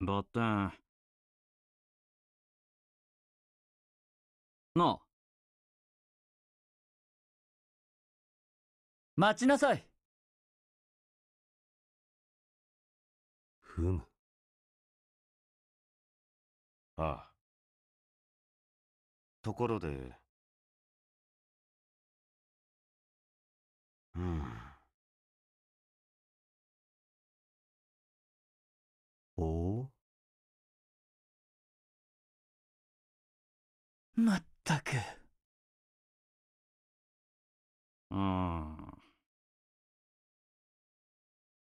ばってん。なあ。待ちなさい。ふむ。ああ。ところでうんおまったくうん